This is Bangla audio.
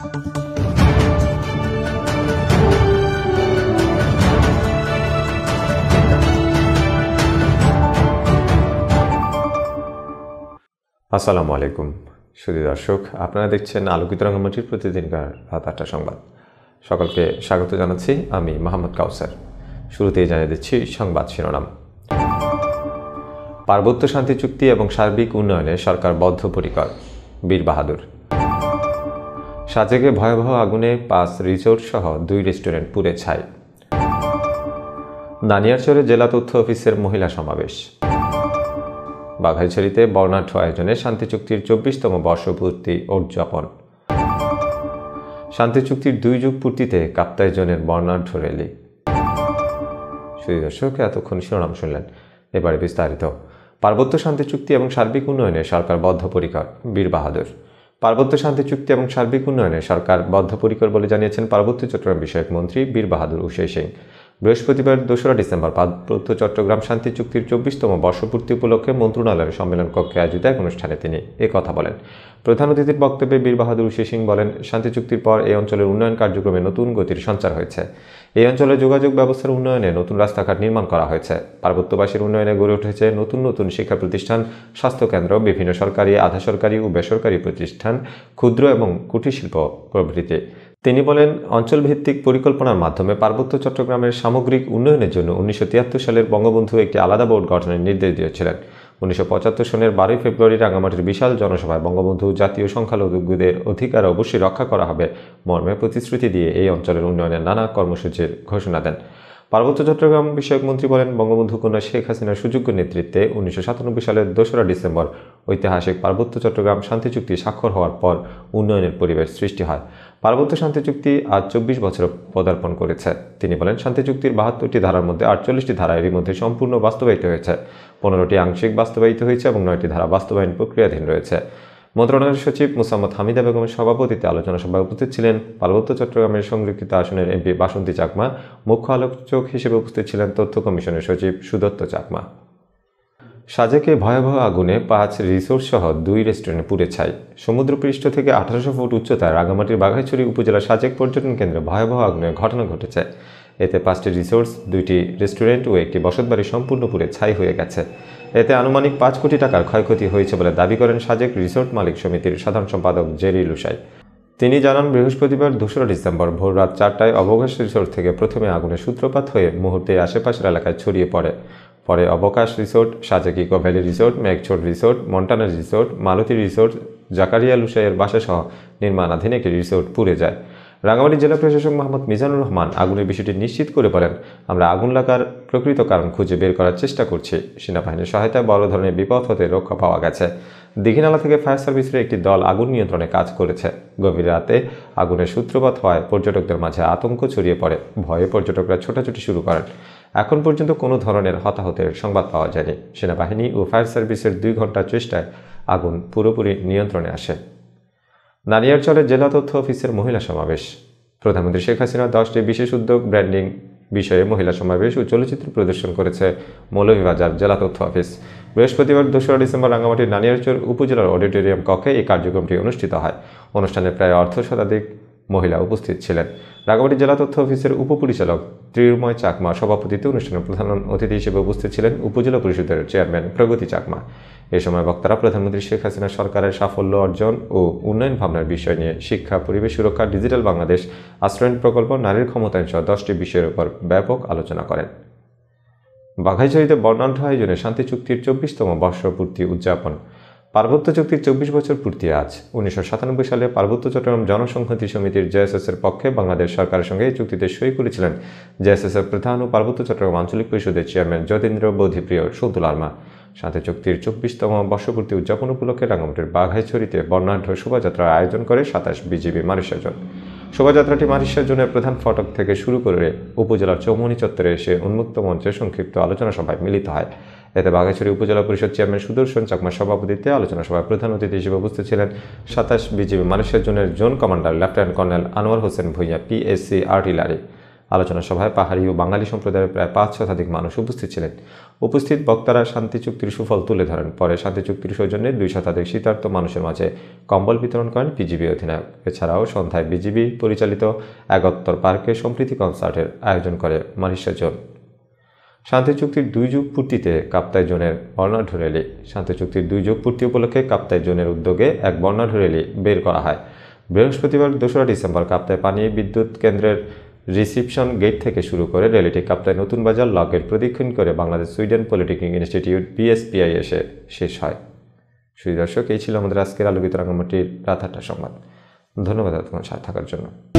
আসসালামু আলাইকুম সুদী দর্শক আপনারা দেখছেন আলোকিত রঙ্গমঞ্চের প্রতিদিনকার রাত আটটা সংবাদ সকলকে স্বাগত জানাচ্ছি আমি মোহাম্মদ কাউসার শুরুতেই জানিয়ে দিচ্ছি সংবাদ শিরোনাম পার্বত্য শান্তি চুক্তি এবং সার্বিক উন্নয়নে সরকার বদ্ধপরিকর বীর বাহাদুর সাজেগে ভয়াবহ আগুনে পাঁচ রিসোর্ট সহ দুই রেস্টুরেন্ট পুড়ে ছাই নানিয়ারচরে জেলা তথ্য অফিসের মহিলা সমাবেশ বাঘাইছড়িতে বর্ণাঢ্য আয়োজনে শান্তি চুক্তির চব্বিশতম বর্ষপূর্তি উদযাপন শান্তি চুক্তির দুই যুগ পূর্তিতে কাপ্তাই বর্ণাঢ্য র্যালি দর্শক এতক্ষণ শিরোনাম শুনলেন এবারে বিস্তারিত পার্বত্য শান্তি চুক্তি এবং সার্বিক উন্নয়নে সরকার বদ্ধপরিকর বীর বাহাদুর পার্বত্য শান্তি চুক্তি এবং সার্বিক উন্নয়নে সরকার বদ্ধপরিকর বলে জানিয়েছেন পার্বত্য চট্টগ্রাম বিষয়ক মন্ত্রী বীর বাহাদুর উশে সিং বৃহস্পতিবার দোসরা ডিসেম্বর পার্বত্য চট্টগ্রাম শান্তি চুক্তির চব্বিশতম বর্ষপূর্তি উপলক্ষে মন্ত্রণালয়ের সম্মেলন কক্ষে আয়োজিত এক অনুষ্ঠানে তিনি একথা কথা বলেন প্রধান অতিথির বক্তব্যে বীর বাহাদুর সিং বলেন শান্তি চুক্তির পর এই অঞ্চলের উন্নয়ন কার্যক্রমে নতুন গতির সঞ্চার হয়েছে এই অঞ্চলে যোগাযোগ ব্যবস্থার উন্নয়নে নতুন রাস্তাঘাট নির্মাণ করা হয়েছে পার্বত্যবাসীর উন্নয়নে গড়ে উঠেছে নতুন নতুন শিক্ষা প্রতিষ্ঠান স্বাস্থ্যকেন্দ্র বিভিন্ন সরকারি আধা সরকারি ও বেসরকারি প্রতিষ্ঠান ক্ষুদ্র এবং কুটির শিল্প প্রভৃতি তিনি বলেন অঞ্চলভিত্তিক পরিকল্পনার মাধ্যমে পার্বত্য চট্টগ্রামের সামগ্রিক উন্নয়নের জন্য উনিশশো সালের বঙ্গবন্ধু একটি আলাদা বোর্ড গঠনের নির্দেশ দিয়েছিলেন উনিশশো সনের বারোই ফেব্রুয়ারি রাঙামাটির বিশাল জনসভায় বঙ্গবন্ধু জাতীয় সংখ্যালঘুদের অধিকার অবশ্যই রক্ষা করা হবে মর্মে প্রতিশ্রুতি দিয়ে এই অঞ্চলের উন্নয়নের নানা কর্মসূচির ঘোষণা দেন পার্বত্য চট্টগ্রাম বিষয়ক মন্ত্রী বলেন বঙ্গবন্ধু কন্যা শেখ হাসিনার সুযোগ্য নেতৃত্বে উনিশশো সাতানব্বই সালের দোসরা ডিসেম্বর ঐতিহাসিক পার্বত্য চট্টগ্রাম শান্তি চুক্তি স্বাক্ষর হওয়ার পর উন্নয়নের পরিবেশ সৃষ্টি হয় পার্বত্য শান্তি চুক্তি আজ চব্বিশ বছর পদার্পণ করেছে তিনি বলেন শান্তি চুক্তির বাহাত্তরটি ধারার মধ্যে আটচল্লিশটি ধারা এরই মধ্যে সম্পূর্ণ বাস্তবায়িত হয়েছে পনেরোটি আংশিক বাস্তবায়িত হয়েছে এবং নয়টি ধারা বাস্তবায়ন প্রক্রিয়াধীন রয়েছে মন্ত্রণালয়ের সচিব মুসাম্মদ হামিদা বেগমের সভাপতিতে আলোচনা সভায় উপস্থিত ছিলেন পার্বত্য চট্টগ্রামের সংরক্ষিত আসনের এমপি বাসন্তী চাকমা মুখ্য আলোচক হিসেবে উপস্থিত ছিলেন তথ্য কমিশনের সচিব সুদত্ত চাকমা সাজেকে ভয়াবহ আগুনে পাঁচ রিসোর্ট সহ দুই রেস্টুরেন্ট পুড়ে ছাই সমুদ্রপৃষ্ঠ থেকে আঠারোশো ফুট উচ্চতায় রাঙামাটির বাঘাইছড়ি উপজেলা সাজেক পর্যটন কেন্দ্রে ভয়াবহ আগুনের ঘটনা ঘটেছে এতে পাঁচটি রিসোর্টস দুইটি রেস্টুরেন্ট ও একটি বসতবাড়ি সম্পূর্ণ পুড়ে ছাই হয়ে গেছে এতে আনুমানিক পাঁচ কোটি টাকার ক্ষয়ক্ষতি হয়েছে বলে দাবি করেন সাজেক রিসোর্ট মালিক সমিতির সাধারণ সম্পাদক জেরি লুসাই তিনি জানান বৃহস্পতিবার দোসরা ডিসেম্বর ভোর রাত চারটায় অবকাশ রিসোর্ট থেকে প্রথমে আগুনের সূত্রপাত হয়ে মুহূর্তে আশেপাশের এলাকায় ছড়িয়ে পড়ে পরে অবকাশ resort Sajek eco valley resort মেঘছোট resort Montana resort Malati resort Zakaria লুসাইয়ের বাসাসহ নির্মাণাধীন একটি রিসোর্ট পুড়ে যায় রাঙামাটি জেলা প্রশাসক মোহাম্মদ মিজানুর রহমান আগুনের বিষয়টি নিশ্চিত করে বলেন আমরা আগুন লাগার প্রকৃত কারণ খুঁজে বের করার চেষ্টা করছি সেনাবাহিনীর সহায়তায় বড় ধরনের বিপদ হতে রক্ষা পাওয়া গেছে দিঘিনালা থেকে ফায়ার সার্ভিসের একটি দল আগুন নিয়ন্ত্রণে কাজ করেছে গভীর রাতে আগুনের সূত্রপাত হওয়ায় পর্যটকদের মাঝে আতঙ্ক ছড়িয়ে পড়ে ভয়ে পর্যটকরা ছোটাছুটি শুরু করেন এখন পর্যন্ত কোনো ধরনের হতাহতের সংবাদ পাওয়া যায়নি সেনাবাহিনী ও ফায়ার সার্ভিসের দুই ঘন্টার চেষ্টায় আগুন পুরোপুরি নিয়ন্ত্রণে আসে নারিয়ারচরের জেলা তথ্য অফিসের মহিলা সমাবেশ প্রধানমন্ত্রী শেখ হাসিনা দশটি বিশেষ উদ্যোগ ব্র্যান্ডিং বিষয়ে মহিলা সমাবেশ ও চলচ্চিত্র প্রদর্শন করেছে মৌলভীবাজার জেলা তথ্য অফিস বৃহস্পতিবার দোসরা ডিসেম্বর রাঙ্গামাটির নানিয়ারচর উপজেলার অডিটোরিয়াম কক্ষে এই কার্যক্রমটি অনুষ্ঠিত হয় অনুষ্ঠানে প্রায় অর্ধ শতাধিক মহিলা উপস্থিত ছিলেন রাঙ্গামাটি জেলা তথ্য অফিসের উপপরিচালক ত্রিময় চাকমা সভাপতিত্বে অনুষ্ঠানে প্রধান অতিথি হিসেবে উপস্থিত ছিলেন উপজেলা পরিষদের চেয়ারম্যান প্রগতি চাকমা এ সময় বক্তারা প্রধানমন্ত্রী শেখ হাসিনা সরকারের সাফল্য অর্জন ও উন্নয়ন ভাবনার বিষয় নিয়ে শিক্ষা পরিবেশ সুরক্ষা ডিজিটাল বাংলাদেশ আশ্রয়ন প্রকল্প নারীর ক্ষমতায়ন সহ দশটি বিষয়ের উপর ব্যাপক আলোচনা করেন বাঘাইছড়িতে বর্ণাঢ্য আয়োজনে শান্তি চুক্তির চব্বিশতম বর্ষপূর্তি উদযাপন পার্বত্য চুক্তির চব্বিশ বছর পূর্তি আজ উনিশশো সাতানব্বই সালে পার্বত্য চট্টগ্রাম জনসংহতি সমিতির জেএসএসের পক্ষে বাংলাদেশ সরকারের সঙ্গে এই চুক্তিতে সই করেছিলেন জেএসএসের প্রধান ও পার্বত্য চট্টগ্রাম আঞ্চলিক পরিষদের চেয়ারম্যান যতীন্দ্র বোধিপ্রিয় সৌদুল আলমা সাথে চুক্তির চব্বিশতম বর্ষপূর্তি উদযাপন উপলক্ষে রাঙামাটির বাঘাইছড়িতে বর্ণাঢ্য শোভাযাত্রার আয়োজন করে সাতাশ বিজিবি মারিশাজন শোভাযাত্রাটি মারিশাজনের প্রধান ফটক থেকে শুরু করে উপজেলার চৌমনি চত্বরে এসে উন্মুক্ত মঞ্চে সংক্ষিপ্ত আলোচনা সভায় মিলিত হয় এতে বাঘাইছড়ি উপজেলা পরিষদ চেয়ারম্যান সুদর্শন চাকমার সভাপতিত্বে আলোচনা সভায় প্রধান অতিথি হিসেবে উপস্থিত ছিলেন সাতাশ বিজিবি মারিশাজনের zone commander lieutenant colonel Anwar Hossain Bhuiyan PSC artillery আলোচনা সভায় পাহাড়ি ও বাঙালি সম্প্রদায়ের প্রায় পাঁচ শতাধিক মানুষ উপস্থিত ছিলেন উপস্থিত বক্তারা শান্তি চুক্তির সুফল তুলে ধরেন পরে শান্তি চুক্তির সৌজন্যে দুই শতাধিক শীতার্থ মানুষের মাঝে কম্বল বিতরণ করেন বিজিবি অধিনায়ক এছাড়াও সন্ধ্যায় বিজিবি পরিচালিত একত্তর পার্কে সম্প্রীতি কনসার্টের আয়োজন করে মালয়েশিয়া জোন শান্তি চুক্তির দুই যুগ পূর্তিতে কাপ্তাই জোনের বর্ণাঢ্য র্যালি শান্তি চুক্তির দুই যুগ পূর্তি উপলক্ষে কাপ্তাই জোনের উদ্যোগে এক বর্ণাঢ্য র্যালি বের করা হয় বৃহস্পতিবার দোসরা ডিসেম্বর কাপ্তায় পানি বিদ্যুৎ কেন্দ্রের রিসিপশন গেট থেকে শুরু করে রেলিটি কাপ্তায় নতুন বাজার লকের প্রদক্ষিণ করে Bangladesh Sweden polytechnic institute BSPI এসে শেষ হয় সুদর্শক এই ছিল আমাদের আজকের আলোকিত রাঙামাটির রাত আটটা সংবাদ ধন্যবাদ আপনার সাথে থাকার জন্য